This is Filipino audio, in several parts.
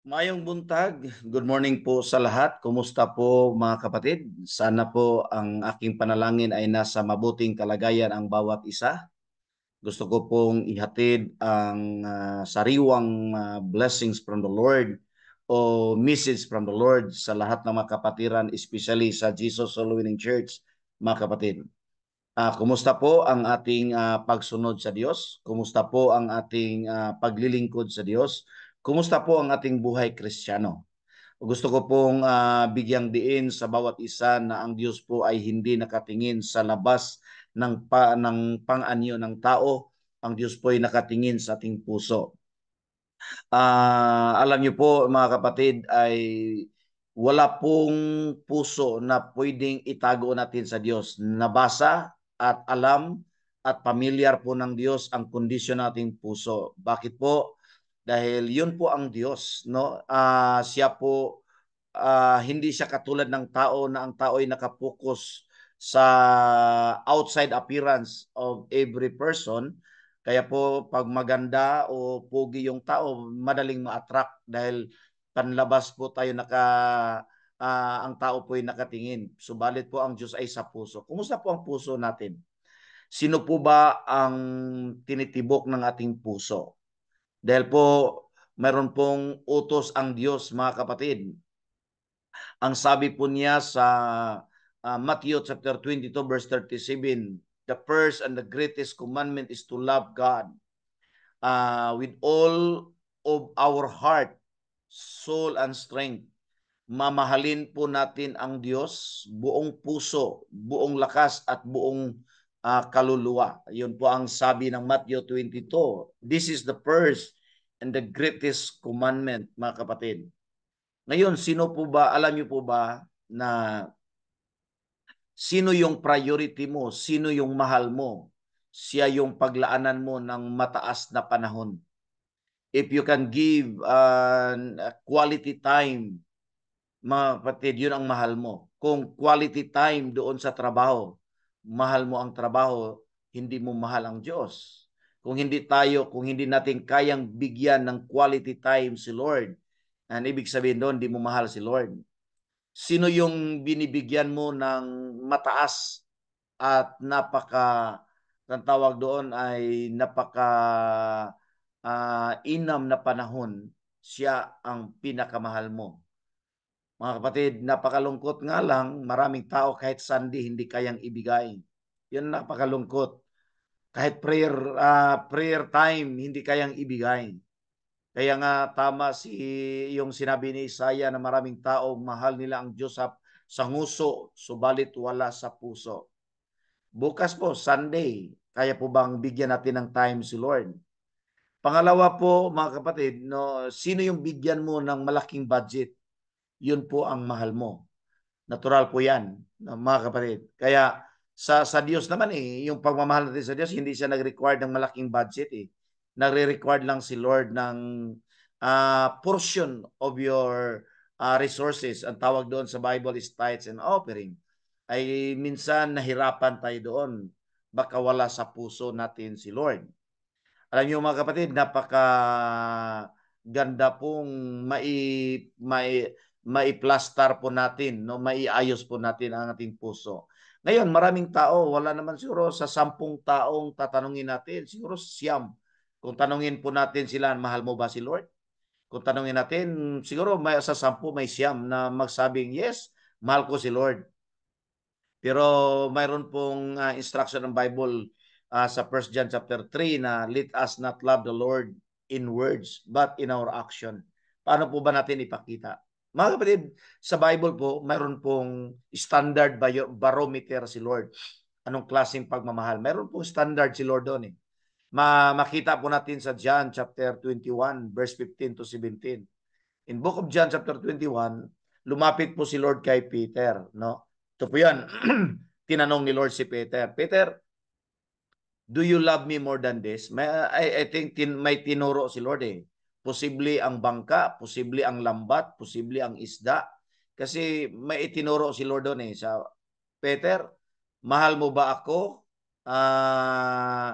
Mayong buntag, good morning po sa lahat. Kumusta po mga kapatid? Sana po ang aking panalangin ay nasa mabuting kalagayan ang bawat isa. Gusto ko pong ihatid ang uh, sariwang uh, blessings from the Lord o message from the Lord sa lahat ng mga kapatiran, especially sa Jesus Soul Winning Church, mga kapatid. Uh, kumusta po ang ating uh, pagsunod sa Diyos? Kumusta po ang ating uh, paglilingkod sa Diyos? Kumusta po ang ating buhay kristyano? Gusto ko pong uh, bigyang diin sa bawat isa na ang Diyos po ay hindi nakatingin sa labas ng, pa, ng pang-anyo ng tao. Ang Diyos po ay nakatingin sa ating puso. Uh, alam niyo po mga kapatid ay wala pong puso na pwedeng itago natin sa Diyos. Nabasa at alam at pamilyar po ng Diyos ang kondisyon nating puso. Bakit po? dahil yun po ang Diyos no uh, siya po uh, hindi siya katulad ng tao na ang tao ay nakapokus sa outside appearance of every person kaya po pag maganda o pogi yung tao madaling ma-attract dahil panlabas po tayo naka uh, ang tao po ay nakatingin subalit po ang Diyos ay sa puso kumusta po ang puso natin sino po ba ang tinitibok ng ating puso dahil po, meron pong utos ang Diyos, mga kapatid. Ang sabi po niya sa uh, Matthew chapter 22 verse 37, the first and the greatest commandment is to love God uh, with all of our heart, soul, and strength. Mamahalin po natin ang Diyos, buong puso, buong lakas, at buong uh, kaluluwa. Yun po ang sabi ng Matthew 22. This is the first and the greatest commandment, mga kapatid. Ngayon, sino po ba, alam niyo po ba na sino yung priority mo, sino yung mahal mo, siya yung paglaanan mo ng mataas na panahon. If you can give uh, quality time, mga kapatid, yun ang mahal mo. Kung quality time doon sa trabaho, mahal mo ang trabaho, hindi mo mahal ang Diyos. Kung hindi tayo, kung hindi natin kayang bigyan ng quality time si Lord, ang ibig sabihin doon, hindi mo mahal si Lord. Sino yung binibigyan mo ng mataas at napaka, ang tawag doon ay napaka uh, inam na panahon, siya ang pinakamahal mo. Mga kapatid, napakalungkot nga lang, maraming tao kahit sandi hindi kayang ibigay. Yan napakalungkot. Kahit prayer uh, prayer time hindi kayang ibigay. Kaya nga tama si yung sinabi ni Isaiah na maraming tao mahal nila ang Diyos sa, sa nguso, subalit wala sa puso. Bukas po, Sunday, kaya po bang bigyan natin ng time si Lord? Pangalawa po, mga kapatid, no, sino yung bigyan mo ng malaking budget? yun po ang mahal mo. Natural po yan, mga kapatid. Kaya sa, sa Diyos naman eh, yung pagmamahal natin sa Diyos, hindi siya nag-require ng malaking budget eh. Nagre-require lang si Lord ng uh, portion of your uh, resources. Ang tawag doon sa Bible is tithes and offering. Ay minsan nahirapan tayo doon. Baka wala sa puso natin si Lord. Alam niyo mga kapatid, napaka ganda pong mai, mai maiplastar po natin, no? maiayos po natin ang ating puso. Ngayon, maraming tao, wala naman siguro sa sampung taong tatanungin natin, siguro siyam. Kung tanungin po natin sila, mahal mo ba si Lord? Kung tanungin natin, siguro may, sa sampu may siyam na magsabing, yes, mahal ko si Lord. Pero mayroon pong uh, instruction ng Bible uh, sa 1 John chapter 3 na let us not love the Lord in words but in our action. Paano po ba natin ipakita? Mga kapatid, sa Bible po, mayroon pong standard barometer si Lord. Anong klaseng pagmamahal? Mayroon pong standard si Lord doon eh. Ma makita po natin sa John chapter 21 verse 15 to 17. In book of John chapter 21, lumapit po si Lord kay Peter, no? Ito po 'yan. Tinanong ni Lord si Peter, "Peter, do you love me more than this?" May I, I think tin, may tinuro si Lord eh posible ang bangka, posible ang lambat, posible ang isda. Kasi may itinuro si Lord doon eh sa Peter, mahal mo ba ako? Uh,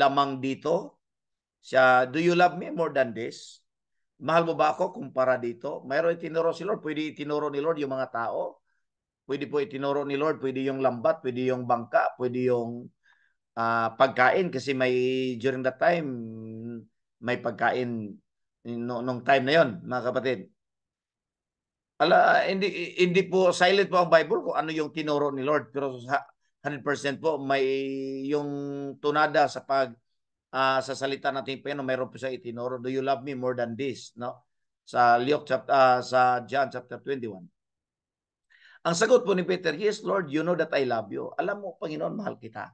lamang dito? Siya, do you love me more than this? Mahal mo ba ako kumpara dito? Mayroon itinuro si Lord. Pwede itinuro ni Lord yung mga tao. Pwede po itinuro ni Lord. Pwede yung lambat, pwede yung bangka, pwede yung uh, pagkain. Kasi may during that time, may pagkain no, nung time na yon mga kapatid. Ala, hindi, hindi po silent po ang Bible kung ano yung tinuro ni Lord. Pero 100% po may yung tunada sa pag uh, sa salita natin pero mayroon po sa itinuro. Do you love me more than this? No? Sa Luke chapter uh, ah, sa John chapter 21. Ang sagot po ni Peter, Yes Lord, you know that I love you. Alam mo Panginoon, mahal kita.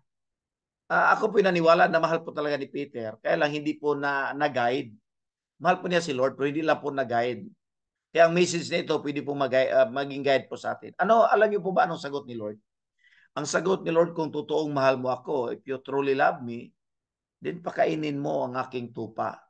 Uh, ako po naniwala na mahal po talaga ni Peter. Kaya lang hindi po na, na-guide. Mahal po niya si Lord pero hindi lang po na-guide. Kaya ang message na ito pwede po mag- uh, ah, maging guide po sa atin. Ano, alam niyo po ba anong sagot ni Lord? Ang sagot ni Lord kung totoong mahal mo ako, if you truly love me, then pakainin mo ang aking tupa.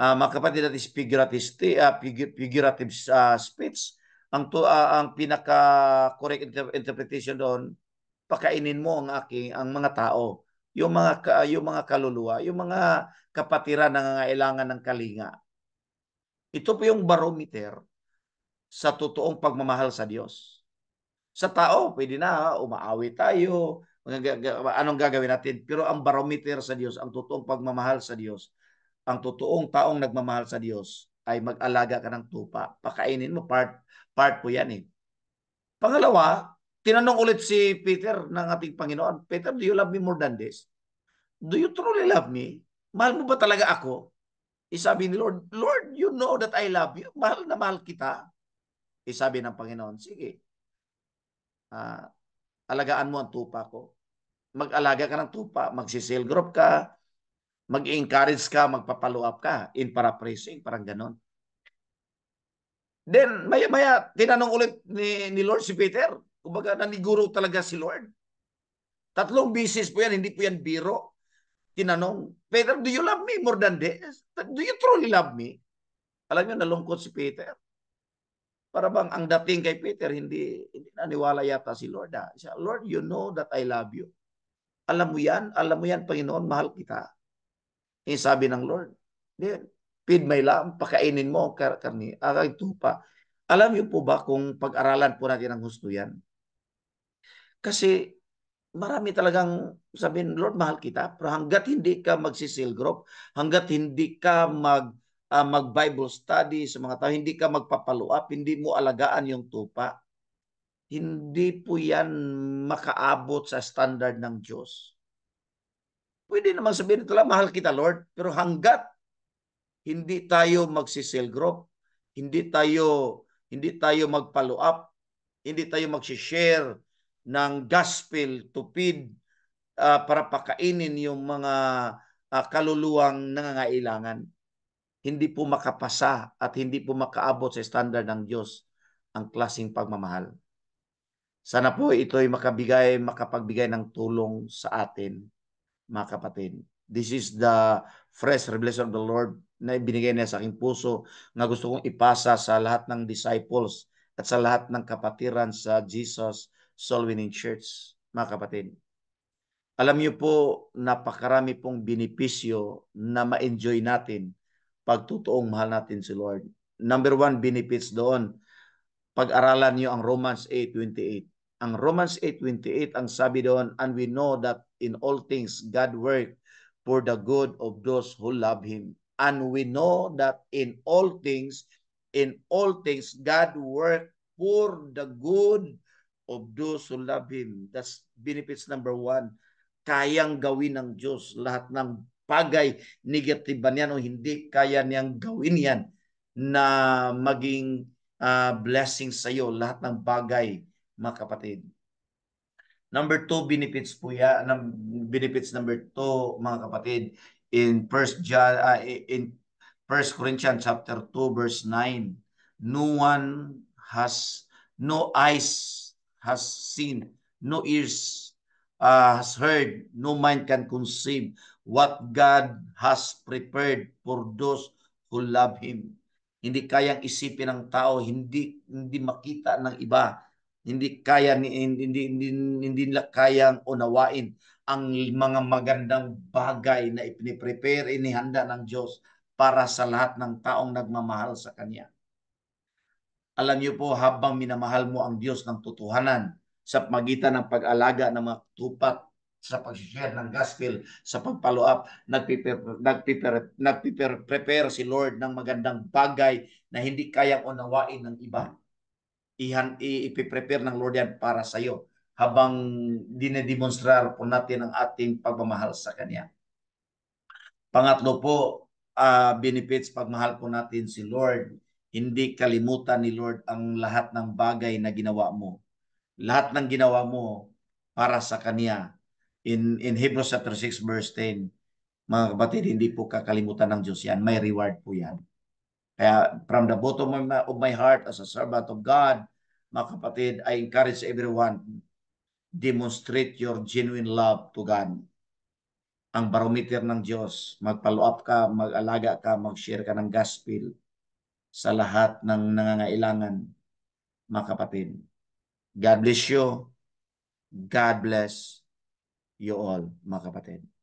Uh, mga kapatid, that is figurative, uh, figurative uh, speech. Ang, to, uh, ang pinaka-correct interpretation doon, pakainin mo ang aking ang mga tao, yung mga yung mga kaluluwa, yung mga kapatiran na nangangailangan ng kalinga. Ito po yung barometer sa totoong pagmamahal sa Diyos. Sa tao, pwede na umaawi tayo, anong gagawin natin. Pero ang barometer sa Diyos, ang totoong pagmamahal sa Diyos, ang totoong taong nagmamahal sa Diyos ay mag-alaga ka ng tupa. Pakainin mo, part, part po yan eh. Pangalawa, Tinanong ulit si Peter ng ating Panginoon, Peter, do you love me more than this? Do you truly love me? Mahal mo ba talaga ako? Isabi eh, ni Lord, Lord, you know that I love you. Mahal na mahal kita. Isabi eh, ng Panginoon, sige. Uh, alagaan mo ang tupa ko. Mag-alaga ka ng tupa. Magsisail group ka. Mag-encourage ka. Magpapalo up ka. In paraphrasing, parang ganon. Then, maya-maya, tinanong ulit ni, ni Lord si Peter, Kumbaga, naniguro talaga si Lord. Tatlong bisis po yan, hindi po yan biro. Tinanong, Peter, do you love me more than this? Do you truly love me? Alam niyo, nalungkot si Peter. Para bang ang dating kay Peter, hindi, hindi naniwala yata si Lord. Ha? Ah. Siya, Lord, you know that I love you. Alam mo yan, alam mo yan, Panginoon, mahal kita. Yung eh, sabi ng Lord, then, feed my lamb, pakainin mo ang kar karni, ang tupa. Alam niyo po ba kung pag-aralan po natin ang gusto yan? Kasi marami talagang sabihin, Lord, mahal kita. Pero hanggat hindi ka magsisil group, hanggat hindi ka mag uh, ah, mag Bible study sa mga tao, hindi ka magpapaluap, hindi mo alagaan yung tupa, hindi po yan makaabot sa standard ng Diyos. Pwede naman sabihin ito lang, mahal kita Lord, pero hanggat hindi tayo magsisil group, hindi tayo hindi tayo magpaluap, hindi tayo magsi-share ng gospel to feed uh, ah, para pakainin yung mga uh, kaluluwang nangangailangan. Hindi po makapasa at hindi po makaabot sa standard ng Diyos ang klasing pagmamahal. Sana po ito'y makabigay, makapagbigay ng tulong sa atin, mga kapatid. This is the fresh revelation of the Lord na binigay niya sa aking puso na gusto kong ipasa sa lahat ng disciples at sa lahat ng kapatiran sa Jesus Soul Winning Church, mga kapatid. Alam niyo po, napakarami pong binipisyo na ma-enjoy natin pag totoong mahal natin si Lord. Number one, benefits doon. Pag-aralan niyo ang Romans 8.28. Ang Romans 8.28, ang sabi doon, And we know that in all things God work for the good of those who love Him. And we know that in all things, in all things, God work for the good of those who love Him. That's benefits number one. Kayang gawin ng Diyos lahat ng pagay, negative ba niyan o hindi, kaya niyang gawin yan na maging uh, blessing sa iyo lahat ng bagay, mga kapatid. Number two, benefits po yan. Benefits number two, mga kapatid, in First John, uh, in First Corinthians chapter 2 verse 9 no one has no eyes has seen, no ears uh, has heard, no mind can conceive what God has prepared for those who love Him. Hindi kayang isipin ng tao, hindi hindi makita ng iba, hindi kaya ni hindi hindi, hindi nila kayang unawain ang mga magandang bagay na ipiniprepare inihanda ng Diyos para sa lahat ng taong nagmamahal sa kanya. Alam niyo po, habang minamahal mo ang Diyos ng totohanan sa pagitan ng pag-alaga ng mga tupat, sa pag-share ng gospel, sa pag-follow up, nagpiper, nagpiper, nagpiper-prepare si Lord ng magandang bagay na hindi kayang unawain ng iba. Ihan, ipiprepare ng Lord yan para sa iyo habang dinedemonstrar po natin ang ating pagmamahal sa Kanya. Pangatlo po, uh, benefits pagmahal po natin si Lord hindi kalimutan ni Lord ang lahat ng bagay na ginawa mo. Lahat ng ginawa mo para sa Kanya. In, in Hebrews chapter 6 verse 10, mga kapatid, hindi po kakalimutan ng Diyos yan. May reward po yan. Kaya from the bottom of my, of my heart as a servant of God, mga kapatid, I encourage everyone, demonstrate your genuine love to God. Ang barometer ng Diyos, magpalo up ka, mag-alaga ka, mag-share ka ng gospel sa lahat ng nangangailangan, mga kapatid. God bless you. God bless you all, mga kapatid.